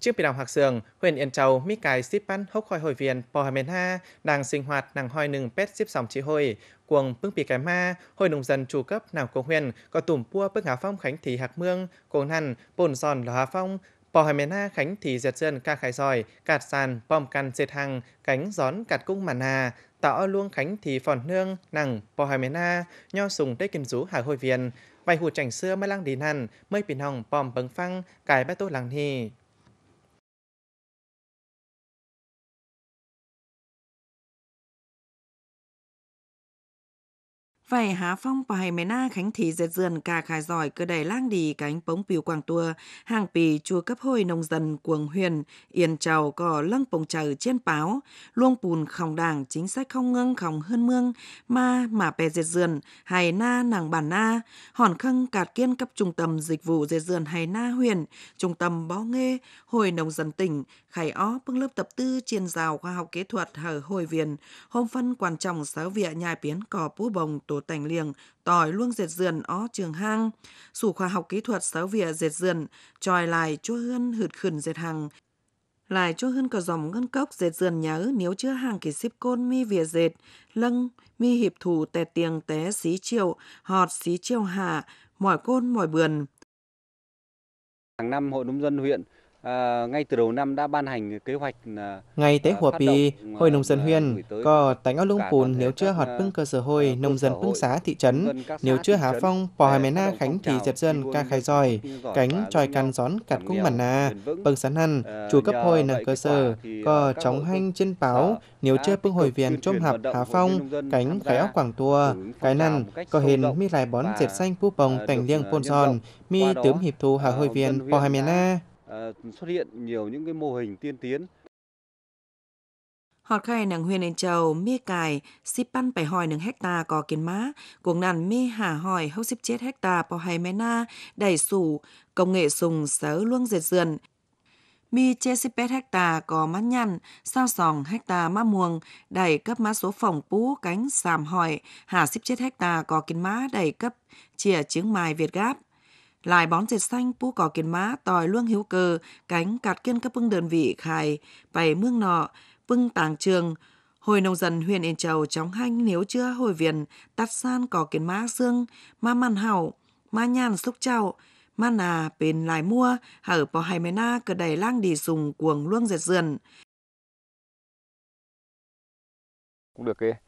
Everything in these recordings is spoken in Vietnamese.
Trước bị đảo Hạc sườn huyện Yên Châu, mi cài xíp bắn hốc khói hồi pò viện Pohamena đang sinh hoạt nàng hoi nừng pet xếp sòng chỉ hồi. Cuồng bưng bị cái ma, hồi nông dân chủ cấp nào của huyện, có tùm pua bức hà phong khánh thị hạc mương, cồn hẳn, bồn giòn lò hà phong, Bò hải mena khánh thị giật dân ca khải giỏi, cạt sàn, bom căn dệt hàng cánh gión cạt cung màn hà, tạo luông khánh thị phòn nương, nằng, bò hải mena, nho sùng đế kinh rú hải hồi viện, vài hụt chảnh xưa mới lang đi hẳn, mới bình hồng bom bấn phăng, cài bát tô lăng hì. Vậy há phong và hay mê na khánh thị dệt dườn cả khai giỏi cơ đầy lang đi cánh bóng biểu quang tua, hàng pì chùa cấp hồi nông dân cuồng huyền, yên trầu cỏ lăng bồng trời trên báo, luông bùn khòng đảng chính sách không ngưng khòng hơn mương, ma mà pè dệt dườn, hay na nàng bản na, hòn khăng cạt kiên cấp trung tâm dịch vụ dệt dườn hay na huyền, trung tâm bó nghê, hồi nông dân tỉnh, khải ó bưng lớp tập tư trên rào khoa học kỹ thuật hở hồi viền, hôm phân quan trọng sáu vịa nhà biến cỏ bú bồng tổ tành liềng, tỏi luông dệt dườn ó trường hang, sủ khoa học kỹ thuật sáu vỉa dệt dườn, tròi lại chua hơn hượt khẩn dệt hàng, lại chua hơn cả dòng ngân cốc dệt dườn nhớ nếu chưa hàng kỳ xếp côn mi vỉa dệt lâng mi hiệp thủ tẹt tiền té xí chiều họt xí chiều hạ mỏi côn mỏi bườn hàng năm hội nông dân huyện À, ngay từ đầu năm đã ban hành kế hoạch là ngày tế hòa bì hội nông dân à, huyện có tánh ở lung pùn nếu chưa hoạt bưng à, cơ sở hội nông dân bưng xá thị trấn nếu chưa hạ phong pò hà na khánh thì dẹp dân ca khai giỏi cánh tròi can gión cặt cung mặt nà bưng sắn hăn chủ cấp hội nâng cơ sở có chống hanh trên báo nếu chưa bưng hội viên trôm hạp hạ phong cánh khái áo quảng tua cái năn có hình mi lại bón dẹp xanh pu bồng tành liêng pôn giòn mi tướng hiệp thu hà hội viện pò hà na Ờ, xuất hiện nhiều những cái mô hình tiên tiến. Họt khai nàng huyền nền trầu, mi cài, xí băn bảy hỏi nàng hecta có kiến má, cuồng nàn mi hà hỏi hốc xíp chết hecta bò hay mẹ na, đẩy sủ, công nghệ sùng sớ luông dệt dườn. Mi chê xíp bét hecta có má nhăn, sao sòng hecta má muồng, đẩy cấp má số phòng pú cánh sàm hỏi, hả xíp chết hecta có kiến má đẩy cấp, chìa chiếng mài Việt Gáp. Lại bón dệt xanh pu cỏ kiến má tòi luông hiếu cờ, cánh cạt kiên các bưng đơn vị khai, bày mương nọ, bưng tàng trường, Hồi nông dân huyện Yên Châu chóng hanh nếu chưa hồi viện, tắt san cỏ kiến má xương, ma màn hảo, ma nhàn xúc trao, ma nà bên lại mua, hở bò hay mê na cờ đầy lang đi dùng cuồng luông dệt dườn. Cũng được kìa.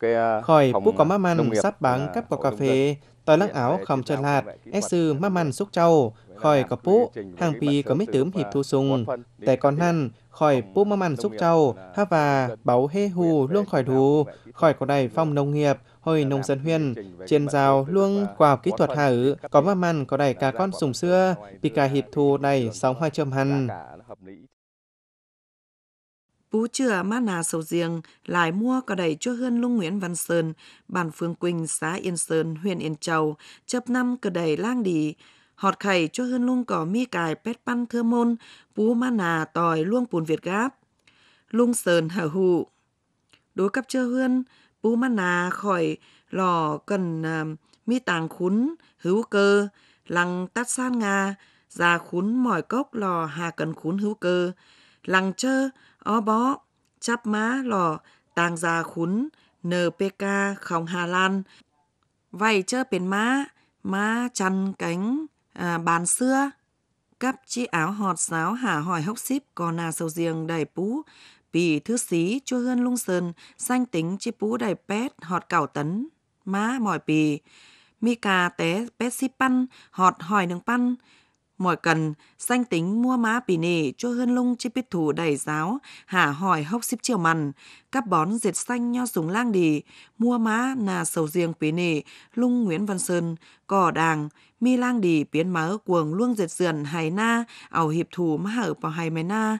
À, khỏi bú có má măn sắp bắn à, cắp có cà phê, tòi lăng áo không chân lạt, ế sư má măn xúc trâu, khỏi có phú hàng pì có mấy tớm hiệp thu sùng tại con năn, khỏi bú má măn xúc trâu, ha và báu hê hù luôn khỏi thù, khỏi có đầy phong nông nghiệp, hồi nông dân huyên, trên rào luôn khoa kỹ thuật hà ử, có má măn có đầy cả con sùng xưa, bị cả hiệp thu đầy sóng hoa châm hằn. Bú chừa má nà sầu riêng, lại mua có đẩy cho hơn lung Nguyễn Văn Sơn, bản Phương Quỳnh, xã Yên Sơn, huyện Yên Châu, chập năm cờ đẩy lang đi. Họt khẩy cho hơn lung cỏ mi cài pét băn thơ môn, bú má nà tòi luông bùn Việt gáp. Lung Sơn hở hụ. Đối cấp chơ hơn bú má nà khỏi lò cần uh, mi tàng khún, hữu cơ, lăng tắt san nga, già khún mỏi cốc lò hà cần khún hữu cơ, lăng chơ o bó, chắp má lò, tàng già khún, NPK không Hà Lan. Vậy chớ biển má, má chăn cánh, à, bàn xưa. Cắp chi áo họt sáo hả hỏi hốc xíp còn à sầu riêng đầy pú. Bì thứ xí chua hơn lung sơn, xanh tính chi pú đầy pét họt cảo tấn. Má mỏi bì, mi cà té pét xí păn, họt hỏi đường păn mọi cần danh tính mua má bì nì cho hơn lung chi biết thủ đầy giáo hả hỏi hốc xíp chiều mằn các bón diệt xanh nho dùng lang đì mua má nà sầu riêng bì nì lung nguyễn văn sơn cỏ đàng mi lang đì biến má cuồng luông diệt dườn hải na ảo hiệp thủ má hở vào hải mè na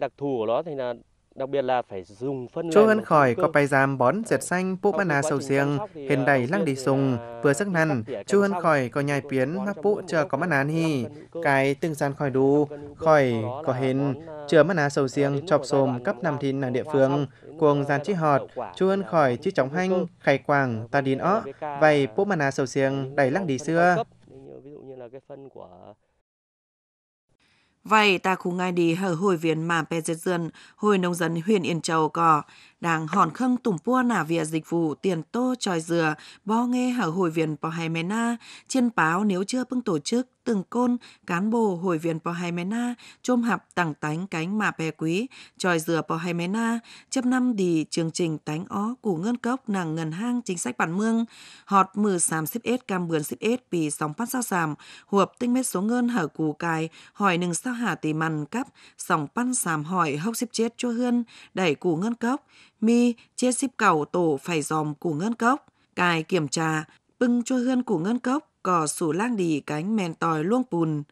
đặc thù của nó thì là đặc biệt là phải dùng phân Chú hơn khỏi có bài giam bón ờ, diệt xanh bố ờ, ờ, mana sầu riêng, hiện đầy lăng đi sùng, vừa sức năn, chú hơn khỏi có nhai biến mắc bố chờ có mana hi, cái từng gian khỏi đu, khỏi có hên, chừa mana sầu riêng chọc xồm cấp năm thìn ở địa phương, cuồng gian chi họt, chú hơn khỏi chi chóng hanh, khai quảng, ta đín ó, vầy bố mana sầu riêng đầy lăng đi xưa. Ví dụ như là cái phân của Vậy ta khu ngai đi hở hồi viên mà bè dệt dân, hồi nông dân huyện Yên Châu có, đang hòn khăng tùm pua nả vỉa dịch vụ tiền tô tròi dừa, bo nghe hở hội viện bò hay mè na, chiên báo nếu chưa bưng tổ chức, từng côn, cán bộ hội viện bò hay mè na, chôm hạp tặng tánh cánh mà bè quý, tròi dừa bò hay mè na, chấp năm đi chương trình tánh ó của ngân cốc nàng ngân hang chính sách bản mương, họt mừ xàm xếp ết cam bườn xếp ết vì sóng phát sao xàm, hộp tinh mét số ngân hở củ cài, hỏi nừng sao hà tì mằn cắp, sóng pan xàm hỏi hốc xếp chết cho hươn, đẩy củ ngân cốc, mi chia ship cầu tổ phải dòm củ ngân cốc, cài kiểm tra bưng cho hươn củ ngân cốc, cỏ sủ lang đì cánh mèn tòi luông pùn.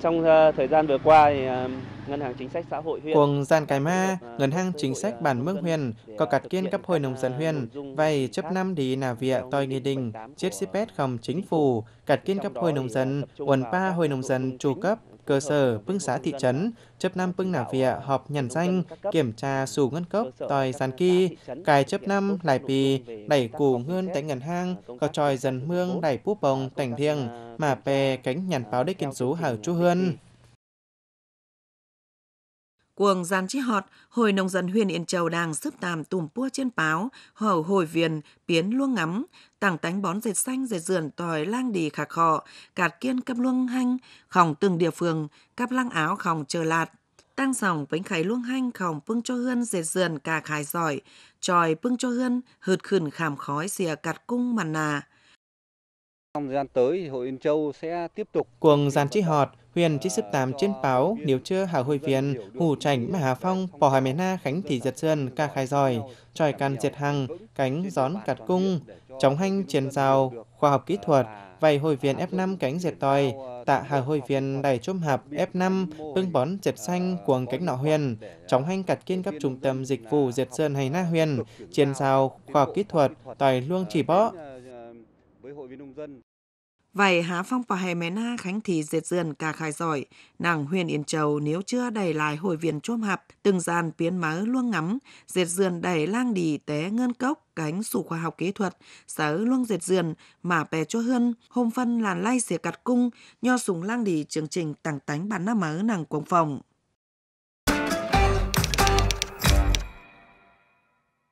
Trong ờ, thời gian vừa qua thì ờ, ngân hàng chính sách xã hội huyện Cuồng gian cái ma, ờ, ngân hàng chính sách bản mức huyện có cặt kiên cấp hội nông dân huyện vay chấp năm đi nà vịa toi nghị định chết xí pét không chính phủ cặt kiên cấp hội nông dân uẩn pa hội nông dân tru cấp cơ sở, bưng xã thị trấn, chấp năm bưng nả vịa họp nhận danh, kiểm tra sủ ngân cốc, tòi giàn kỳ, cài chấp năm lại pì đẩy củ ngươn tại ngân hang, có tròi dần mương đẩy bú bồng tảnh thiêng, mà pè cánh nhàn báo đích kiến sú hảo chu hơn. Cuồng gian chí họt, hồi nông dân huyện Yên Châu đang sức tàm tùm pua trên báo, hở hồi viền, biến luông ngắm, tảng tánh bón dệt xanh dệt dườn tòi lang đi khạc khọ, cạt kiên cắp luông hanh, khỏng từng địa phương, cắp lang áo khỏng chờ lạt. Tăng sòng bánh kháy luông hanh khỏng pưng cho hươn dệt dườn cà khải giỏi, tròi pưng cho hươn, hượt khửn khảm khói xìa cạt cung màn nà trong gian tới, Hội Yên Châu sẽ tiếp tục cuồng gian trí họt, huyền trí sức tám trên báo, nếu chưa hà hội viên, hủ chảnh mà hà phong, bỏ hải miền na khánh thị diệt sơn, ca khai giỏi, tròi can diệt hằng, cánh gión cạt cung, chống hanh chiến rào, khoa học kỹ thuật, vầy hội viên F5 cánh diệt tòi, tạ hà hội viên đẩy chôm hợp F5, tương bón diệt xanh cuồng cánh nọ huyền, chống hanh cặt kiên cấp trung tâm dịch vụ diệt sơn hay na huyền, chiến rào, khoa học kỹ thuật, tòi luông chỉ bó, với hội viên nông dân. Vậy há phong và hè mén Na khánh thì dệt dườn cả khai giỏi, nàng huyền Yên Châu nếu chưa đẩy lại hội viên chôm hạp, từng dàn biến mớ luông ngắm, dệt dườn đẩy lang đi té ngân cốc, cánh sủ khoa học kỹ thuật, sở luông dệt dườn, mà bè cho hơn, hôm phân làn lay xìa cặt cung, nho súng lang đi chương trình tặng tánh bản năm mớ nàng cuồng phòng.